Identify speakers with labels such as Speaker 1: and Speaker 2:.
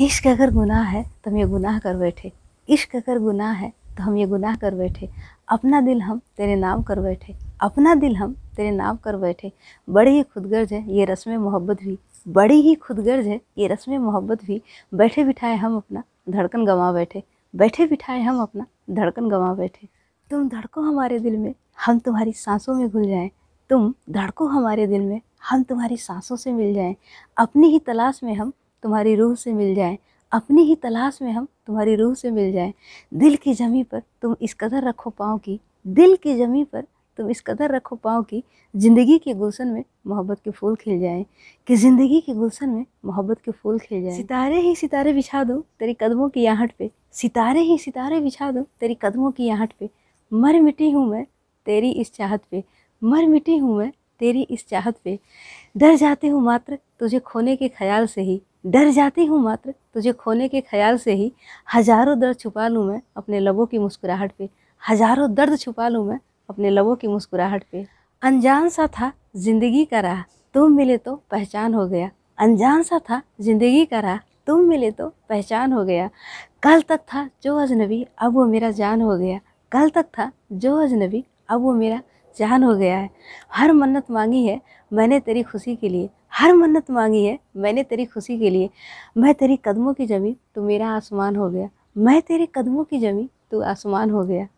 Speaker 1: इश्क अगर गुनाह है तो हम ये गुनाह कर बैठे इश्क अगर गुनाह है तो हम ये गुनाह कर बैठे अपना दिल हम तेरे नाम कर बैठे अपना दिल हम तेरे नाम कर बैठे बड़ी ही खुदगर्ज है ये रस्म मोहब्बत भी बड़ी ही खुदगर्ज है ये रस्म मोहब्बत भी बैठे बिठाए हम अपना धड़कन गंवा बैठे बैठे बिठाए हम अपना धड़कन गंवा बैठे तुम धड़को हमारे दिल में हम तुम्हारी सांसों में घुल जाएँ तुम धड़को हमारे दिल में हम तुम्हारी सांसों से मिल जाएँ अपनी ही तलाश में हम तुम्हारी रूह से मिल जाएं अपनी ही तलाश में हम तुम्हारी रूह से मिल जाएं दिल की जमी पर तुम इस कदर रखो पाँव की दिल की जमी पर तुम इस कदर रखो पाँव की ज़िंदगी के गुलशन में मोहब्बत के फूल खिल जाएं कि ज़िंदगी के गुलशन में मोहब्बत के फूल खिल जाएं सितारे ही सितारे बिछा दो तेरी कदमों की आहट पे सितारे ही सितारे बिछा दो तेरी कदमों की आहट पे मर मिटी हूँ मैं तेरी इस चाहत पे मर मिटी हूँ मैं तेरी इस चाहत पे डर जाते हूँ मात्र तुझे खोने के ख्याल से ही डर जाती हूँ मात्र तुझे खोने के ख्याल से ही हजारों दर्द छुपा लूँ मैं अपने लबों की मुस्कुराहट पे हजारों दर्द छुपा लूँ मैं अपने लबों की मुस्कुराहट पे अनजान सा था जिंदगी का राह तुम मिले तो पहचान हो गया अनजान सा था जिंदगी का राह तुम मिले तो पहचान हो गया कल तक था जो अजनबी अब वो मेरा जान हो गया कल तक था जो अजनबी अब वो मेरा जान हो गया है हर मन्नत मांगी है मैंने तेरी खुशी के लिए हर मन्नत मांगी है मैंने तेरी खुशी के लिए मैं तेरी कदमों की जमी तो मेरा आसमान हो गया मैं तेरे कदमों की जमी तो आसमान हो गया